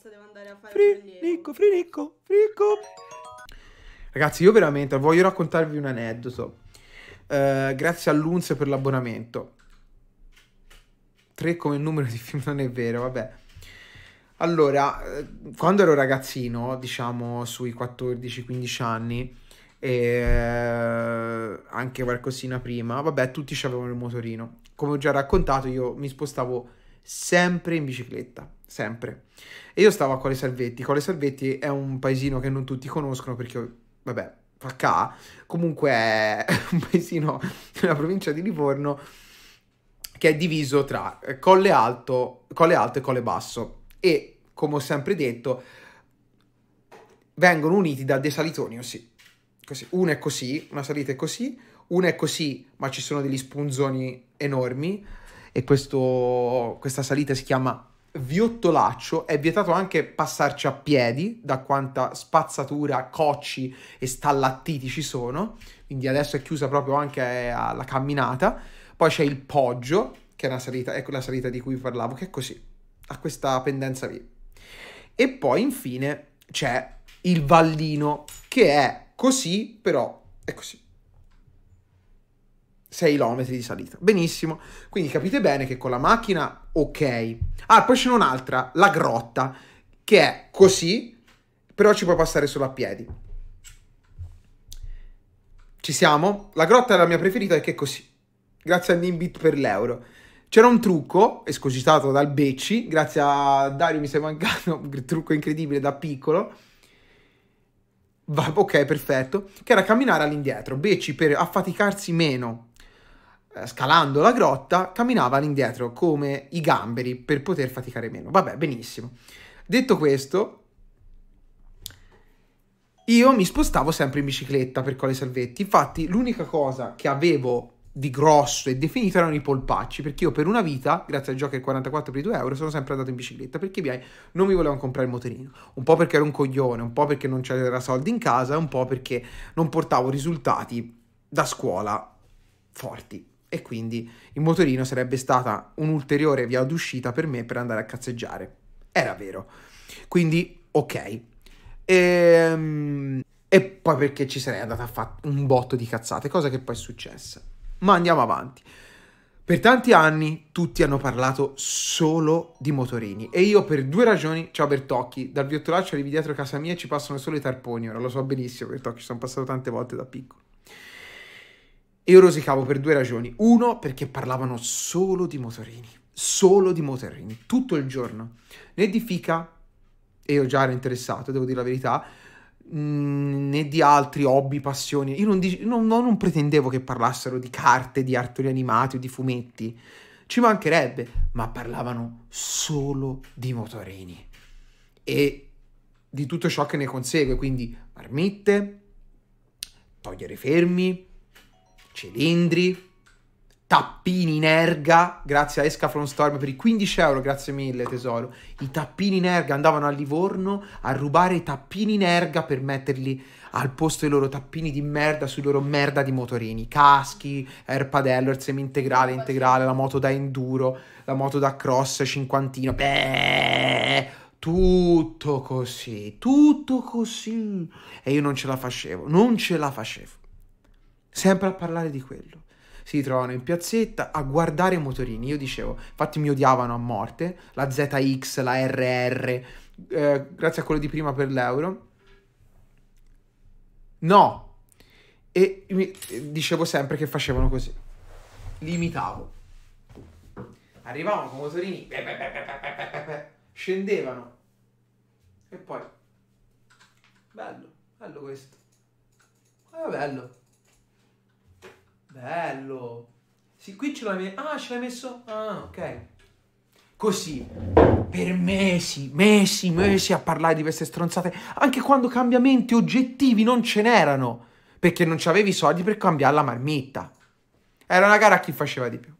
cazzo devo andare a fare Frinicco, frinicco, ricco. Ragazzi, io veramente voglio raccontarvi un aneddoto. Uh, grazie all'Unz per l'abbonamento. 3 come numero di film non è vero, vabbè. Allora, eh, quando ero ragazzino, diciamo sui 14-15 anni, e eh, anche qualcosina prima, vabbè, tutti avevano il motorino. Come ho già raccontato, io mi spostavo sempre in bicicletta, sempre. E io stavo a Quale Salvetti. Quale Salvetti è un paesino che non tutti conoscono perché, vabbè, fa ca. Comunque è un paesino della provincia di Livorno che è diviso tra Colle Alto, Colle Alto e Colle Basso. E, come ho sempre detto, vengono uniti da dei salitoni così. così. Una è così, una salita è così, uno è così, ma ci sono degli spunzoni enormi e questo, questa salita si chiama Viottolaccio, è vietato anche passarci a piedi da quanta spazzatura, cocci e stallattiti ci sono, quindi adesso è chiusa proprio anche alla camminata. Poi c'è il Poggio, che è una salita, ecco la salita di cui parlavo, che è così, ha questa pendenza lì. E poi infine c'è il Vallino, che è così, però è così 6 km di salita. Benissimo, quindi capite bene che con la macchina ok. Ah, poi c'è un'altra, la grotta, che è così, però ci puoi passare solo a piedi. Ci siamo? La grotta è la mia preferita perché è così. Grazie a Nimbit per l'euro. C'era un trucco, escogitato dal Becci, grazie a Dario mi sei mancato, trucco incredibile da piccolo, Va, ok, perfetto, che era camminare all'indietro. Becci per affaticarsi meno eh, scalando la grotta, camminava all'indietro come i gamberi per poter faticare meno. Vabbè, benissimo. Detto questo, io mi spostavo sempre in bicicletta per Colle Salvetti. Infatti, l'unica cosa che avevo di grosso e definito erano i polpacci, perché io per una vita, grazie al gioco del 44 per i 2 euro, sono sempre andato in bicicletta perché i miei non mi volevano comprare il motorino. Un po' perché ero un coglione, un po' perché non c'era soldi in casa, un po' perché non portavo risultati da scuola forti e quindi il motorino sarebbe stata un'ulteriore via d'uscita per me per andare a cazzeggiare. Era vero. Quindi, ok. E, ehm, e poi perché ci sarei andata a fare un botto di cazzate, cosa che poi è successa. Ma andiamo avanti. Per tanti anni tutti hanno parlato solo di motorini e io per due ragioni, ciao Bertocchi, dal viottolaccio arrivi dietro casa mia e ci passano solo i tarponi, ora lo so benissimo Bertocchi, ci sono passato tante volte da piccolo. E io rosicavo per due ragioni. Uno, perché parlavano solo di motorini. Solo di motorini. Tutto il giorno. Né di fica, e io già ero interessato, devo dire la verità, mm, né di altri hobby, passioni. Io non, dic- non, non, pretendevo che parlassero di carte, di artori animati o di fumetti. Ci mancherebbe, ma parlavano solo di motorini e di tutto ciò che ne consegue, quindi marmitte, togliere fermi, cilindri, tappini in erga, grazie a Esca From Storm per i 15 euro, grazie mille tesoro. I tappini in erga andavano a Livorno a rubare i tappini in erga per metterli al posto dei loro tappini di merda sui loro merda di motorini, caschi, erpadello, il semi integrale, integrale, la moto da enduro, la moto da cross, cinquantino, beh, tutto così, tutto così. E io non ce la facevo, non ce la facevo sempre a parlare di quello. Si ritrovano in piazzetta a guardare i motorini. Io dicevo, infatti mi odiavano a morte, la ZX, la RR, eh, grazie a quello di prima per l'euro. No! E mi, dicevo sempre che facevano così. Li Arrivavano con motorini, beh, beh, beh, scendevano. E poi... Bello, bello questo. Ah, bello. Bello. Sì, qui ce l'hai messo. Ah, ce l'hai messo. Ah, ok. Così, per mesi, mesi, mesi a parlare di queste stronzate, anche quando cambiamenti oggettivi non ce n'erano, perché non avevi soldi per cambiare la marmitta. Era una gara a chi faceva di più.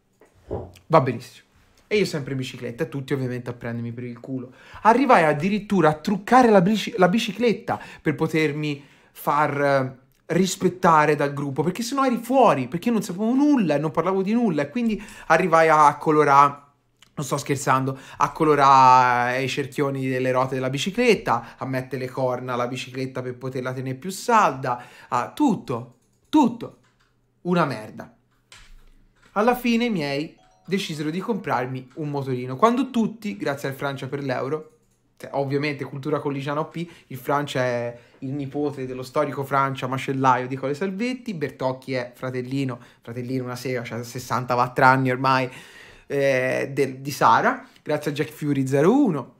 Va benissimo. E io sempre in bicicletta, e tutti ovviamente a prendermi per il culo. Arrivai addirittura a truccare la, bici- la bicicletta per potermi far rispettare dal gruppo, perché sennò eri fuori, perché non sapevo nulla e non parlavo di nulla e quindi arrivai a colorare non sto scherzando, a colorare eh, i cerchioni delle rote della bicicletta, a mettere le corna alla bicicletta per poterla tenere più salda, a tutto, tutto, una merda. Alla fine i miei decisero di comprarmi un motorino, quando tutti, grazie al Francia per l'euro, cioè, ovviamente cultura colligiana OP, il Francia è il nipote dello storico Francia macellaio di Cole Salvetti, Bertocchi è fratellino, fratellino una sera, cioè 64 anni ormai, eh, del, di Sara, grazie a Jack Fury 01.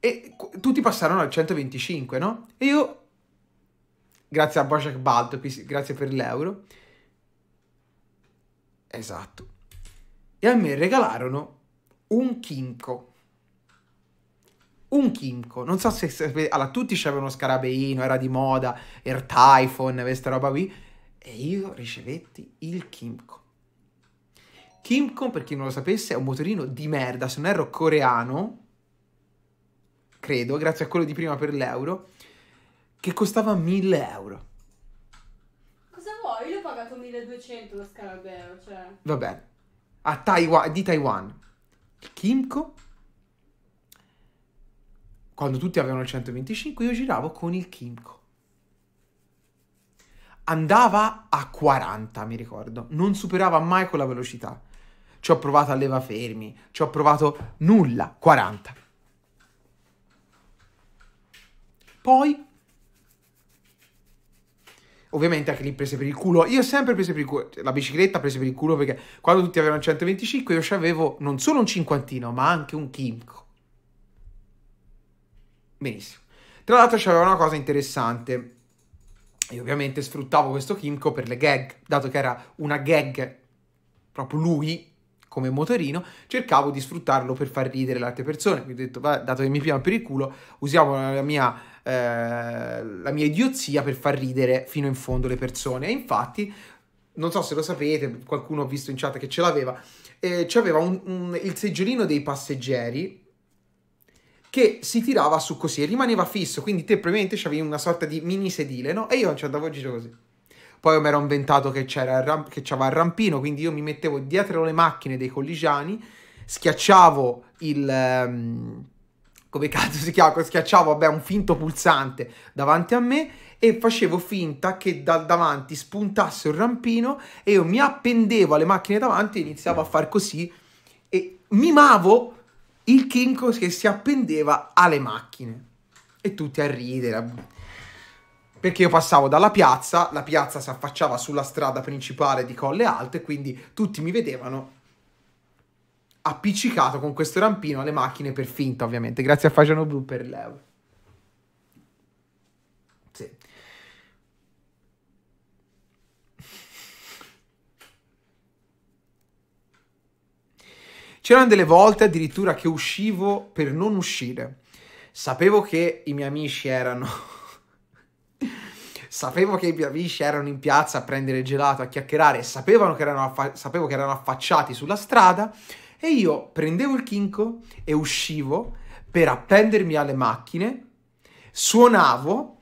E tutti passarono al 125, no? E io, grazie a Bojack Balto, grazie per l'euro, esatto, e a me regalarono un chimco. Un chimco, non so se... Allora, tutti c'avevano scarabeino, era di moda, Air Typhon, questa roba qui. E io ricevetti il chimco. Kimco, per chi non lo sapesse, è un motorino di merda, se non erro coreano, credo, grazie a quello di prima per l'euro, che costava 1000 euro. Cosa vuoi? Io ho pagato 1200 lo scarabeo, cioè... Vabbè, Taiwan, di Taiwan. Kimco, quando tutti avevano il 125, io giravo con il Kimco. Andava a 40, mi ricordo, non superava mai quella velocità. Ci ho provato a leva fermi, ci ho provato nulla, 40. Poi ovviamente anche lì prese per il culo. Io ho sempre preso per il culo, cioè, la bicicletta prese per il culo perché quando tutti avevano 125 io avevo non solo un cinquantino ma anche un chimico. Benissimo. Tra l'altro c'aveva una cosa interessante. Io ovviamente sfruttavo questo chimico per le gag, dato che era una gag proprio lui come motorino, cercavo di sfruttarlo per far ridere le altre persone. Quindi ho detto, va, dato che mi piano per il culo, usiamo la mia, eh, la mia idiozia per far ridere fino in fondo le persone. E infatti, non so se lo sapete, qualcuno ha visto in chat che ce l'aveva, eh, c'aveva un, un, il seggiolino dei passeggeri che si tirava su così e rimaneva fisso, quindi te probabilmente avevi una sorta di mini sedile, no? E io ci andavo a giro così. Poi mi ero inventato che, c'era il ramp- che c'era il rampino, quindi io mi mettevo dietro le macchine dei colligiani, schiacciavo il... Um, come cazzo si chiama? Schiacciavo, vabbè, un finto pulsante davanti a me e facevo finta che da davanti spuntasse un rampino e io mi appendevo alle macchine davanti e iniziavo a far così e mimavo il Kinko che si appendeva alle macchine. E tutti a ridere, perché io passavo dalla piazza, la piazza si affacciava sulla strada principale di Colle Alte, quindi tutti mi vedevano appiccicato con questo rampino alle macchine per finta, ovviamente. Grazie a Fagiano Blu per l'euro. Sì. C'erano delle volte addirittura che uscivo per non uscire. Sapevo che i miei amici erano sapevo che i miei Biavici erano in piazza a prendere gelato, a chiacchierare, sapevano che erano affa- sapevo che erano affacciati sulla strada e io prendevo il chinco e uscivo per appendermi alle macchine, suonavo,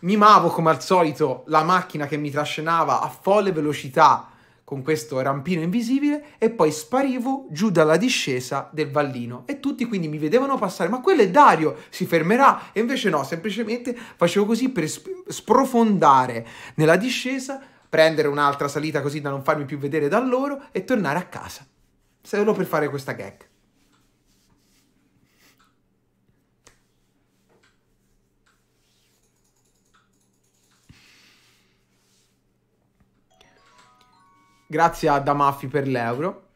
mimavo come al solito la macchina che mi trascinava a folle velocità con questo rampino invisibile e poi sparivo giù dalla discesa del vallino e tutti quindi mi vedevano passare ma quello è Dario si fermerà e invece no semplicemente facevo così per sp- sprofondare nella discesa prendere un'altra salita così da non farmi più vedere da loro e tornare a casa solo per fare questa gag Grazie a Damaffi per l'euro.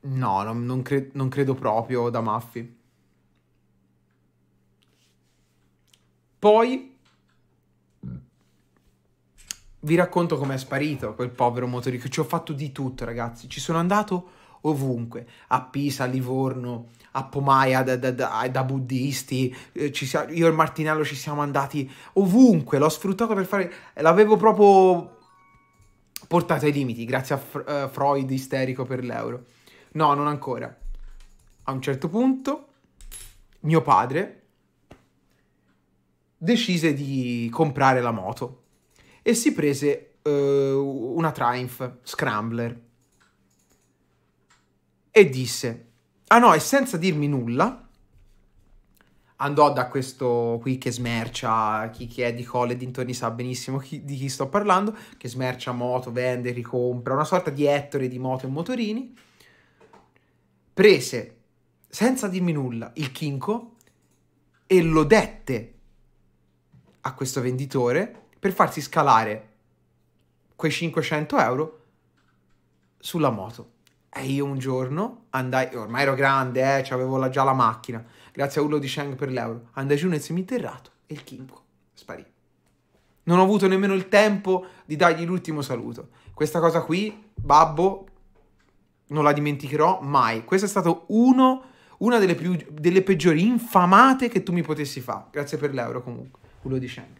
No, non, non, cre non credo proprio Damaffi. Poi vi racconto com'è sparito quel povero motorico. Ci ho fatto di tutto, ragazzi. Ci sono andato ovunque, a Pisa, a Livorno, a Pomaia da, da, da, da buddisti, eh, siamo, io e Martinello ci siamo andati ovunque, l'ho sfruttato per fare, l'avevo proprio portato ai limiti, grazie a uh, Freud isterico per l'euro. No, non ancora. A un certo punto mio padre decise di comprare la moto e si prese uh, una Triumph Scrambler e disse, ah no, e senza dirmi nulla, andò da questo qui che smercia, chi, chi è di Colle dintorni sa benissimo chi, di chi sto parlando, che smercia moto, vende, ricompra, una sorta di ettore di moto e motorini, prese, senza dirmi nulla, il chinco e lo dette a questo venditore per farsi scalare quei 500 euro sulla moto. E io un giorno andai, ormai ero grande, eh, avevo la, già la macchina, grazie a Ullo di Shang per l'euro, andai giù nel seminterrato e il Kimco sparì. Non ho avuto nemmeno il tempo di dargli l'ultimo saluto. Questa cosa qui, babbo, non la dimenticherò mai. Questa è stata uno, una delle, più, delle peggiori infamate che tu mi potessi fare. Grazie per l'euro comunque, Ullo di Shang.